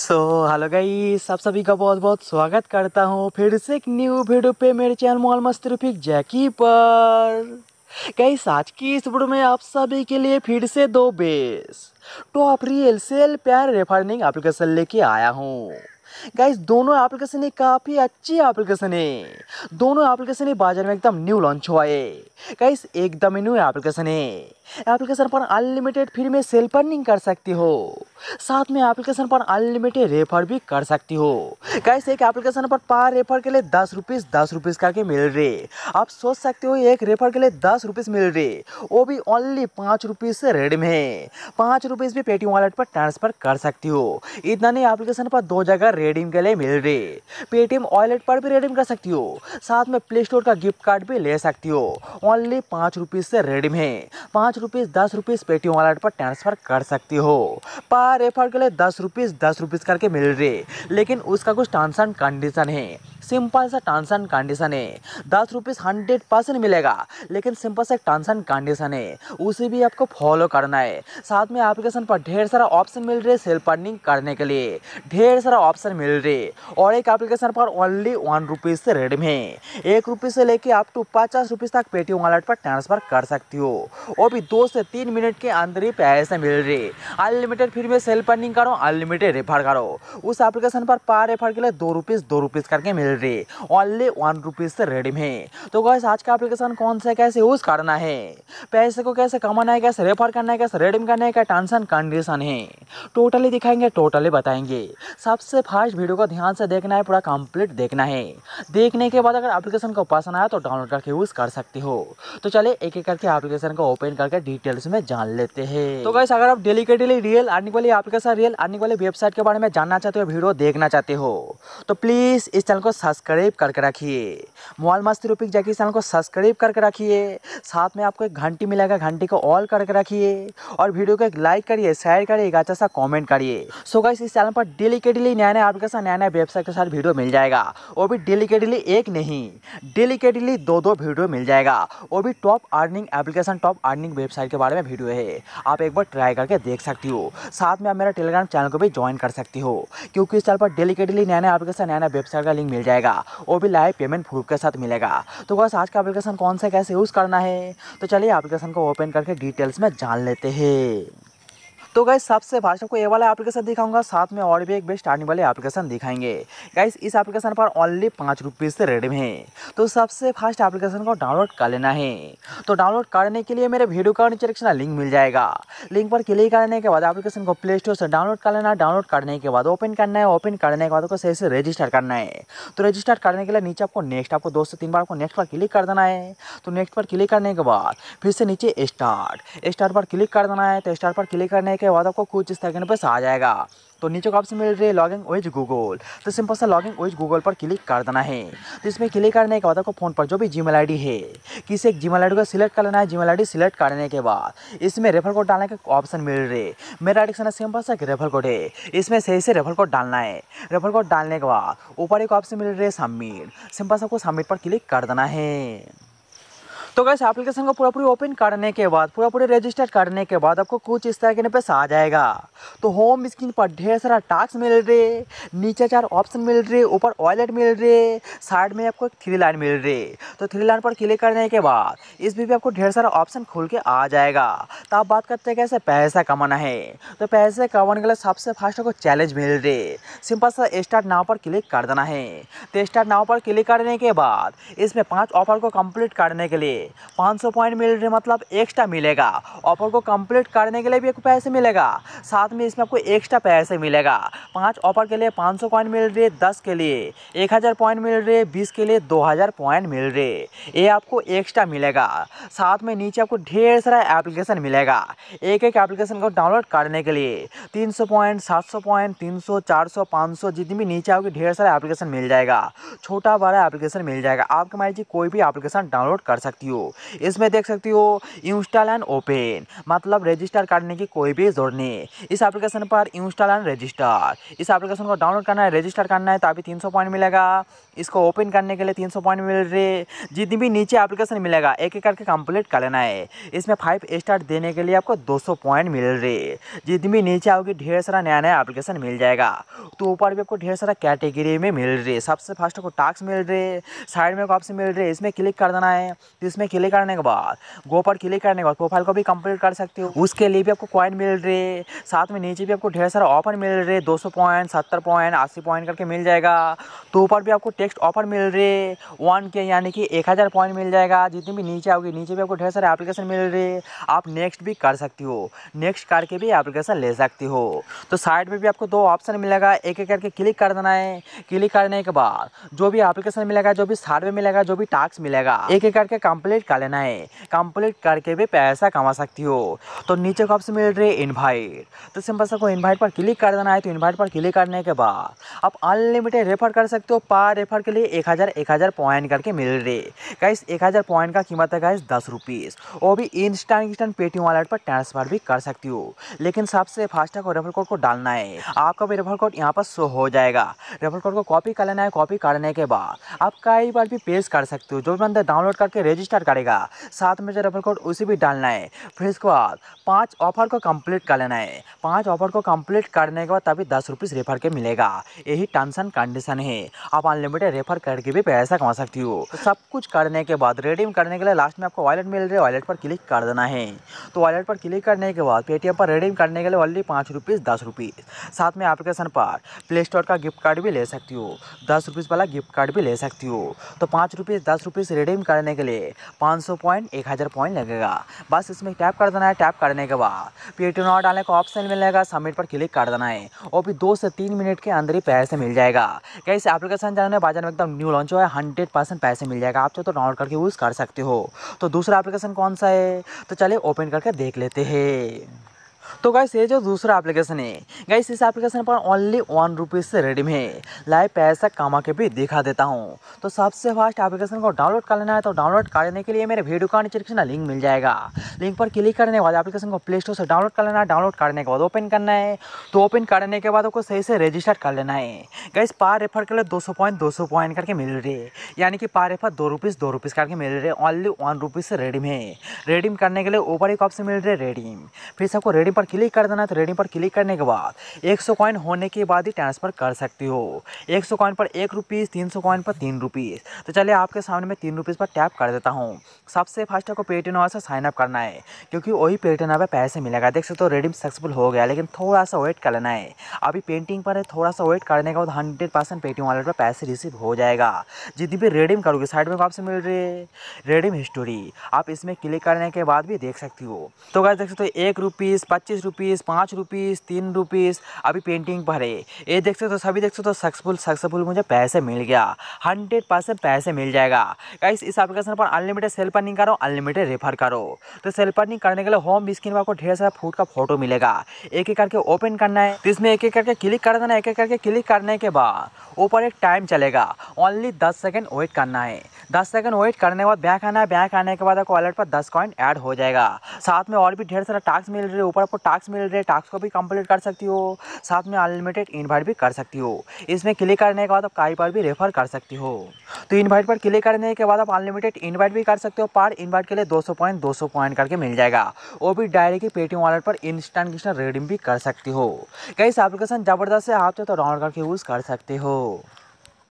so hello गई आप सभी का बहुत बहुत स्वागत करता हूँ फिर से एक न्यू वीडियो पे मेरे चैनल मॉल मस्त रफिक जैकी पर गाइस आज की इस वीडियो में आप सभी के लिए फिर से दो बेस टॉप रियल सेल प्यार रेफरिंग एप्लीकेशन लेके आया हूँ गाइस दोनों एप्लीकेशन काफ़ी अच्छी एप्लीकेशन है दोनों एप्लीकेशन बाजार में एकदम न्यू लॉन्च हुआ है गाइस एकदम ही न्यू एप्लीकेशन है एप्लीकेशन पर अनलिमिटेड फ्री में सेल पर्निंग कर सकती हो साथ में एप्लीकेशन पर अनलिमिटेड रेफर भी कर सकती हो कैसे एक एप्लीकेशन पर पार रेफर के लिए दस रुपीज़ दस रुपीज़ करके मिल रहे आप सोच सकते हो एक रेफर के लिए दस रुपीज़ मिल रहे वो भी ओनली पाँच रुपीज़ से रेड में पाँच रुपीज़ भी पेटीएम वॉलेट पर ट्रांसफ़र कर सकती हो इतना नहीं एप्लीकेशन पर दो जगह रेडीम के लिए मिल रहे पेटीएम वॉलेट पर भी रेडीम कर सकती हो साथ में प्ले स्टोर का गिफ्ट कार्ड भी ले सकती हो ओनली पाँच रुपीज़ से रेडीम है पाँच रुपीस दस रुपीज़ पेटीएम वॉलेट पर ट्रांसफ़र कर सकती हो पर रेफर के लिए दस रुपीज़ दस रुपीज़ करके मिल रही लेकिन उसका कुछ टर्म्स एंड कंडीशन है सिंपल सा टर्म्स एंड कंडीशन है दस रुपीज़ हंड्रेड परसेंट मिलेगा लेकिन सिंपल सा एक टर्म्स एंड कंडीशन है उसे भी आपको फॉलो करना है साथ में एप्लीकेशन पर ढेर सारा ऑप्शन मिल रहे सेल्फ अर्निंग करने के लिए ढेर सारा ऑप्शन मिल रहे और एक एप्लीकेशन पर ओनली वन रुपीज़ से रेडमी में एक रुपीज़ से लेके आप टू पचास रुपीज़ तक पेटीएम वॉलेट पर ट्रांसफ़र कर सकती हो और भी दो से तीन मिनट के अंदर ही पैसे मिल रहे अनलिमिटेड फिर में सेल्फ अर्निंग करो अनलिमिटेड रेफर करो उस एप्लीकेशन पर पर रेफर के लिए दो रुपीज़ दो रुपीज़ करके मिल रे ओनली वन रुपीज़ से रेडीम है तो गैस आज का एप्लीकेशन कौन सा कैसे यूज़ करना है पैसे को कैसे कमाना है कैसे रेफर करना है कैसे रेडीम करना है क्या टेंशन कंडीशन है टोटली दिखाएंगे टोटली बताएंगे सबसे फास्ट वीडियो को ध्यान से देखना है पूरा कंप्लीट देखना है देखने के बाद अगर एप्लीकेशन को पसंद आया तो डाउनलोड करके यूज़ कर सकते हो तो चले एक एक करके एप्लीकेशन को ओपन करके डिटेल्स में जान लेते हैं तो गैस अगर आप डेली के डेली रियल अर्निंग वाली एप्लीकेशन रियल अर्निंग वाली वेबसाइट के बारे में जानना चाहते हो वीडियो देखना चाहते हो तो प्लीज़ इस चैनल को सब्सक्राइब करके रखिए मोबाइल मस्ती रूपी जैकी चैनल को सब्सक्राइब करके रखिए साथ में आपको एक घंटी मिलेगा घंटी को ऑल करके रखिए और वीडियो को एक लाइक करिए शेयर करिए एक अच्छा सा कॉमेंट करिए सो गई इस चैनल पर डेली के डेली नया नया साथ नया नया वेबसाइट के साथ वीडियो मिल जाएगा वो भी डेली के डेली एक नहीं डेली के डेली दो दो वीडियो मिल जाएगा वो भी top earning application top earning website के बारे में वीडियो है आप एक बार ट्राई करके देख सकती हो साथ में आप मेरा टेलीग्राम चैनल को भी ज्वाइन कर सकती हो क्योंकि इस चैनल पर डेली के डेली नया नया साथ नया नया वेबसाइट का लिंक मिल जाएगा मिलेगा वो भी लाइव पेमेंट प्रूफ के साथ मिलेगा तो बस आज का एप्लीकेशन कौन सा कैसे यूज़ करना है तो चलिए एप्लीकेशन को ओपन करके डिटेल्स में जान लेते हैं तो गाइस सबसे फास्ट आपको ये वाला एप्लीकेशन दिखाऊंगा साथ में और भी एक बेस्ट आने वाले एप्लीकेशन दिखाएंगे गाइस इस एप्लीकेशन पर ओनली पाँच रुपीज़ से रेडम है तो सबसे फास्ट एप्लीकेशन को डाउनलोड कर लेना है तो डाउनलोड करने के लिए मेरे वीडियो का नीचे ना लिंक मिल जाएगा लिंक पर क्लिक करने के बाद एप्लीकेशन को प्ले स्टोर से डाउनलोड कर लेना डाउनलोड करने के बाद ओपन करना है ओपन करने के बाद उसको सही से रजिस्टर करना है तो रजिस्टर करने के लिए नीचे आपको नेक्स्ट आपको दो से तीन बार आपको नेक्स्ट पर क्लिक कर देना है तो नेक्स्ट पर क्लिक करने के बाद फिर से नीचे स्टार्ट स्टार्ट पर क्लिक कर देना है तो स्टार्ट पर क्लिक करने के बाद आपको कुछ इस तरीके पर आ जाएगा तो नीचे को आपसे मिल रही है लॉगिंग विज गूगल तो सिंपल सा लॉगिंग विज गूगल पर क्लिक कर देना है तो इसमें क्लिक करने के बाद आपको फ़ोन पर जो भी जी मेल है किसी एक जी मेल को सिलेक्ट कर लेना है जी मेल सिलेक्ट करने के बाद इसमें रेफर कोड डालने का ऑप्शन मिल रही है मेरा एडिक्शन है सिंपल सा रेफर कोड है इसमें सही से रेफर कोड डालना है रेफर कोड डालने के बाद ऊपर एक ऑप्शन मिल रही है सबमिट सिंपल सा आपको सबमिट पर क्लिक कर देना है तो गैस एप्लीकेशन को पूरा पूरी ओपन करने के बाद पूरा पूरी रजिस्टर करने के बाद आपको कुछ इस तरह के पेस आ जाएगा तो होम स्क्रीन पर ढेर सारा टास्क मिल रहे नीचे चार ऑप्शन मिल रहे ऊपर वॉलेट मिल रहे साइड में आपको एक थ्री लाइन मिल रही तो थ्री लाइन पर क्लिक करने के बाद इस भी आपको ढेर सारा ऑप्शन खुल के आ जाएगा तो आप बात करते हैं कैसे पैसा कमाना है तो पैसे कमाने के लिए सबसे फास्ट आपको चैलेंज मिल रहे सिंपल सा स्टार्ट नाव पर क्लिक कर देना है तो स्टार्ट नाव पर क्लिक करने के बाद इसमें पाँच ऑफर को कंप्लीट करने के लिए पाँच सौ पॉइंट मिल रहे मतलब एक्स्ट्रा मिलेगा ऑफर को कंप्लीट करने के लिए भी एक पैसे मिलेगा साथ में इसमें आपको एक्स्ट्रा पैसे मिलेगा पाँच ऑफर के लिए पाँच सौ पॉइंट मिल रहे दस के लिए एक हज़ार पॉइंट मिल रहे बीस के लिए दो हज़ार पॉइंट मिल रहे ये आपको एक्स्ट्रा मिलेगा साथ में नीचे आपको ढेर सारा एप्लीकेशन मिलेगा एक एक एप्लीकेशन को डाउनलोड करने के लिए तीन सौ पॉइंट सात सौ पॉइंट तीन सौ चार सौ पाँच सौ जितनी भी नीचे आपको ढेर सारा एप्लीकेशन मिल जाएगा छोटा बड़ा एप्लीकेशन मिल जाएगा आपके मान लीजिए कोई भी एप्लीकेशन डाउनलोड कर सकती हो हो इसमें देख सकती हो इंस्टॉल एंड ओपन मतलब रजिस्टर करने की कोई भी जरूरत नहीं इस एप्लीकेशन पर इंस्टॉल एंड रजिस्टर इस एप्लीकेशन को डाउनलोड करना है रजिस्टर करना है तभी तीन सौ पॉइंट मिलेगा इसको ओपन करने के लिए तीन सौ पॉइंट मिल रहे जितनी भी नीचे एप्लीकेशन मिलेगा एक एक करके कंप्लीट कर लेना है इसमें फाइव स्टार देने के लिए आपको दो सौ पॉइंट मिल रहे जितनी भी नीचे आओगी ढेर सारा नया नया एप्लीकेशन मिल जाएगा तो ऊपर भी आपको ढेर सारा कैटेगरी में मिल रही है सबसे फर्स्ट आपको टास्क मिल रहे साइड में आपको ऑप्शन मिल रहे इसमें क्लिक कर देना है इसमें क्लिक करने के बाद गो पर क्लिक करने के बाद प्रोफाइल को भी कंप्लीट कर सकते हो उसके लिए भी आपको कॉइन मिल रहे साथ में नीचे भी आपको ढेर सारा ऑफर मिल रहे दो पॉइंट सत्तर पॉइंट अस्सी पॉइंट करके मिल जाएगा तो ऊपर भी आपको टेक्स्ट ऑफर मिल रहे वन के यानी कि एक हज़ार पॉइंट मिल जाएगा जितनी भी नीचे आओगे नीचे भी आपको ढेर सारे एप्लीकेशन मिल रहे आप नेक्स्ट भी कर सकती हो नेक्स्ट करके भी एप्लीकेशन ले सकती हो तो साइड में भी आपको दो ऑप्शन मिलेगा एक एक करके क्लिक कर देना है क्लिक करने के बाद जो भी एप्लीकेशन मिलेगा जो भी सर्वे मिलेगा जो भी टास्क मिलेगा एक एक करके कंप्लीट कंप्लीट कर लेना है कंप्लीट करके भी पैसा कमा सकती हो तो नीचे को आपसे मिल रही है इन्वाइट तो सिंपल सबको इन्वाइट पर क्लिक कर देना है तो इन्वाइट पर क्लिक करने के बाद आप अनलिमिटेड रेफर कर सकते हो पर रेफर के लिए एक हज़ार एक हज़ार पॉइंट करके मिल रही गाइस एक हज़ार पॉइंट का कीमत है गाइस दस रुपीज़ वो भी इंस्टा इंस्टेंट पेटीएम वॉलेट पर ट्रांसफर भी कर सकती हो लेकिन सबसे फास्ट और रेफर कोड को डालना है आपका भी रेफर कोड यहाँ पर शो हो जाएगा रेफर कोड को कॉपी कर लेना है कॉपी करने के बाद आप कई बार भी पेश कर सकते हो जो भी बंदा डाउनलोड करके रजिस्टर स्क्रीनशॉट काटेगा साथ में जो रेफर कोड उसे भी डालना है फिर इसके बाद पाँच ऑफर को कंप्लीट कर लेना है पाँच ऑफर को कंप्लीट करने के बाद तभी दस रुपीज़ रेफर के मिलेगा यही टर्म्स एंड कंडीशन है आप अनलिमिटेड रेफर करके भी पैसा कमा सकती हो सब कुछ करने के बाद रिडीम करने के लिए लास्ट में आपको वॉलेट मिल रहा है वॉलेट पर क्लिक कर देना है तो वॉलेट पर क्लिक करने के बाद पेटीएम पर रिडीम करने के लिए ऑनली पाँच रुपीज़ दस रुपीज़ साथ में एप्लीकेशन पर प्ले स्टोर का गिफ्ट कार्ड भी ले सकती हो दस रुपीज़ वाला गिफ्ट कार्ड भी ले सकती हो तो पाँच रुपीज़ दस रुपीज़ रिडीम करने के लिए पाँच सौ पॉइंट एक हज़ार पॉइंट लगेगा बस इसमें टैप कर देना है टैप करने के बाद टी नॉट डालने का ऑप्शन मिलेगा सबमिट पर क्लिक कर देना है और भी दो से तीन मिनट के अंदर ही पैसे मिल जाएगा कैसे एप्लीकेशन है बाजार में एकदम न्यू लॉन्च हुआ है हंड्रेड परसेंट पैसे मिल जाएगा आप चाहे तो डाउनलोड करके यूज़ कर सकते हो तो दूसरा एप्लीकेशन कौन सा है तो चलिए ओपन करके देख लेते हैं तो गाइस ये जो दूसरा एप्लीकेशन है गाइस इस एप्लीकेशन पर ओनली वन रुपीज़ से रेडीम है लाइव पैसा कमा के भी दिखा देता हूँ तो सबसे फास्ट एप्लीकेशन को डाउनलोड कर लेना है तो डाउनलोड करने के लिए मेरे वीडियो का नीचे ना लिंक मिल जाएगा लिंक पर क्लिक करने के बाद एप्लीकेशन को प्ले स्टोर से डाउनलोड कर लेना है डाउनलोड करने के बाद ओपन करना है तो ओपन करने के बाद उसको सही से रजिस्टर कर लेना है गाइस पार रेफर के लिए दो सौ पॉइंट दो सौ पॉइंट करके मिल रही है यानी कि पार रेफर दो रुपीज़ दो रुपीज़ करके मिल है ओनली वन रुपीज़ से रेडीम है रेडीम करने के लिए ऊपर एक ऑप्शन मिल रही है रेडीम फिर सबको रेडीम पर क्लिक कर देना है तो रेडिंग पर क्लिक करने के बाद एक सौ कॉइन होने के बाद ही ट्रांसफ़र कर सकते हो एक सौ कॉइन पर एक रुपीज़ तीन सौ कॉइन पर तीन रुपीज़ तो चलिए आपके सामने मैं तीन रुपीज़ पर टैप कर देता हूँ सबसे फास्ट आपको पेटीएम वाला से साइनअप करना है क्योंकि वही पेटीएम पर पैसे मिलेगा देख सकते हो रेडिंग सक्सेसफुल हो गया लेकिन थोड़ा सा वेट कर लेना है अभी पेंटिंग पर थोड़ा सा वेट करने के बाद हंड्रेड परसेंट पेटीएम वालेट पर पैसे रिसीव हो जाएगा जितनी भी रेडिंग करोगे साइड में आपसे मिल रही है रेडिम हिस्टोरी आप इसमें क्लिक करने के बाद भी देख सकती हो तो क्या देख सकते हो एक रुपीज़ पच्चीस रुपीज़ पाँच रुपीज़ तीन रुपीज़ अभी पेंटिंग पर है ये देख सकते हो तो सभी देख सकते हो तो सक्सेसफुल सक्सेसफुल मुझे पैसे मिल गया हंड्रेड परसेंट पैसे मिल जाएगा गाइस इस एप्लीकेशन पर अनलिमिटेड सेल पर करो अनलिमिटेड रेफर करो तो सेल पर करने के लिए होम स्क्रीन पर आपको ढेर सारा फूड का फोटो मिलेगा एक एक करके ओपन करना है तो इसमें एक एक करके क्लिक कर देना एक एक करके क्लिक करने के बाद ऊपर एक टाइम चलेगा ओनली दस सेकेंड वेट करना है दस सेकंड वेट करने के बाद बैंक आना है बैंक आने के बाद आपको वॉलेट पर दस कॉइन ऐड हो जाएगा साथ में और भी ढेर सारा टास्क मिल रहे ऊपर आपको टास्क मिल रहे टास्क को भी कंप्लीट कर सकती हो साथ में अनलिमिटेड इन्वाइट भी कर सकती हो इसमें क्लिक करने के बाद आप कहीं पर भी रेफर कर सकती हो तो इन्वाइट पर क्लिक करने के बाद आप अनलिमिटेड इन्वाइट भी कर सकते हो पर इन्वाइट के लिए 200 पॉइंट 200 पॉइंट करके मिल जाएगा वो भी डायरेक्टली पेटीएम वॉलेट पर इंस्टेंट किसान रिडीम भी कर सकती हो कई एप्लीकेशन ज़बरदस्त है आप तो डाउनलोड करके यूज़ कर सकते हो